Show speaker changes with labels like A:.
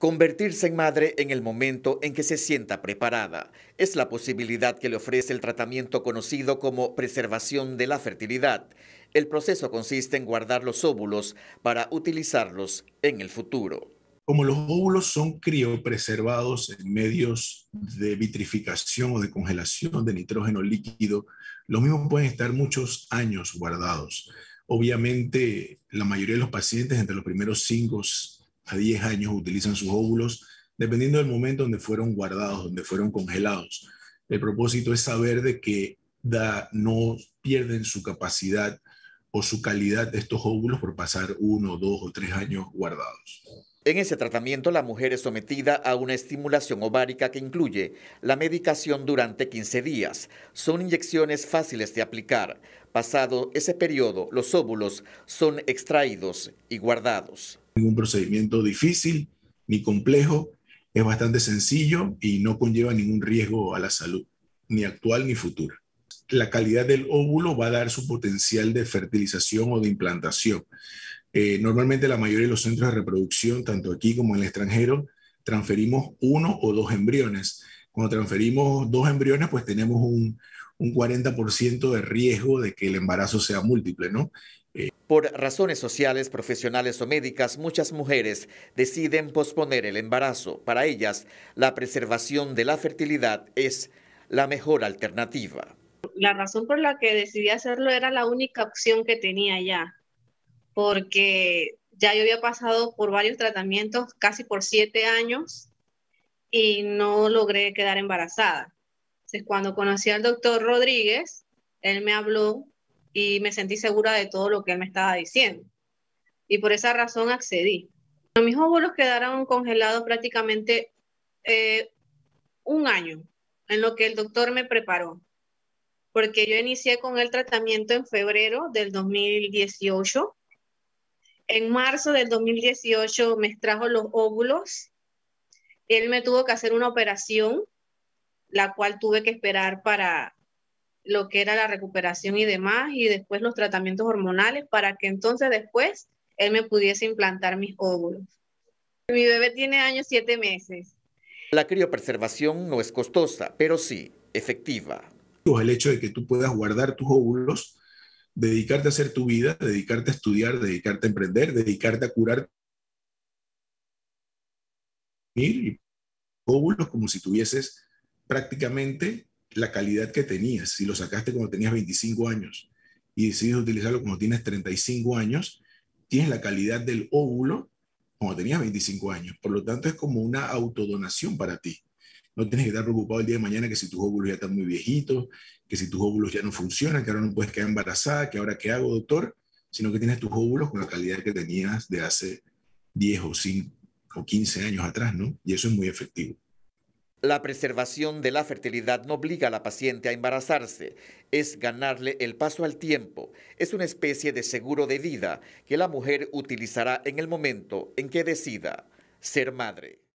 A: Convertirse en madre en el momento en que se sienta preparada es la posibilidad que le ofrece el tratamiento conocido como preservación de la fertilidad. El proceso consiste en guardar los óvulos para utilizarlos en el futuro.
B: Como los óvulos son criopreservados en medios de vitrificación o de congelación de nitrógeno líquido, los mismos pueden estar muchos años guardados. Obviamente, la mayoría de los pacientes entre los primeros 5 a 10 años utilizan sus óvulos, dependiendo del momento donde fueron guardados, donde fueron congelados. El propósito es saber de que da, no pierden su capacidad o su calidad de estos óvulos por pasar uno, dos o tres años guardados.
A: En ese tratamiento, la mujer es sometida a una estimulación ovárica que incluye la medicación durante 15 días. Son inyecciones fáciles de aplicar. Pasado ese periodo, los óvulos son extraídos y guardados
B: ningún procedimiento difícil ni complejo, es bastante sencillo y no conlleva ningún riesgo a la salud, ni actual ni futura. La calidad del óvulo va a dar su potencial de fertilización o de implantación. Eh, normalmente la mayoría de los centros de reproducción, tanto aquí como en el extranjero, transferimos uno o dos embriones. Cuando transferimos dos embriones, pues tenemos un, un 40% de riesgo de que el embarazo sea múltiple, ¿no?
A: Eh, por razones sociales, profesionales o médicas, muchas mujeres deciden posponer el embarazo. Para ellas, la preservación de la fertilidad es la mejor alternativa.
C: La razón por la que decidí hacerlo era la única opción que tenía ya, porque ya yo había pasado por varios tratamientos, casi por siete años, y no logré quedar embarazada cuando conocí al doctor Rodríguez, él me habló y me sentí segura de todo lo que él me estaba diciendo. Y por esa razón accedí. mis óvulos quedaron congelados prácticamente eh, un año en lo que el doctor me preparó, porque yo inicié con el tratamiento en febrero del 2018. En marzo del 2018 me extrajo los óvulos. Él me tuvo que hacer una operación la cual tuve que esperar para lo que era la recuperación y demás, y después los tratamientos hormonales para que entonces después él me pudiese implantar mis óvulos. Mi bebé tiene años siete meses.
A: La criopreservación no es costosa, pero sí efectiva.
B: El hecho de que tú puedas guardar tus óvulos, dedicarte a hacer tu vida, dedicarte a estudiar, dedicarte a emprender, dedicarte a curar y óvulos como si tuvieses prácticamente la calidad que tenías. Si lo sacaste cuando tenías 25 años y decides utilizarlo cuando tienes 35 años, tienes la calidad del óvulo cuando tenías 25 años. Por lo tanto, es como una autodonación para ti. No tienes que estar preocupado el día de mañana que si tus óvulos ya están muy viejitos, que si tus óvulos ya no funcionan, que ahora no puedes quedar embarazada, que ahora qué hago, doctor, sino que tienes tus óvulos con la calidad que tenías de hace 10 o o 15 años atrás, ¿no? Y eso es muy efectivo.
A: La preservación de la fertilidad no obliga a la paciente a embarazarse, es ganarle el paso al tiempo, es una especie de seguro de vida que la mujer utilizará en el momento en que decida ser madre.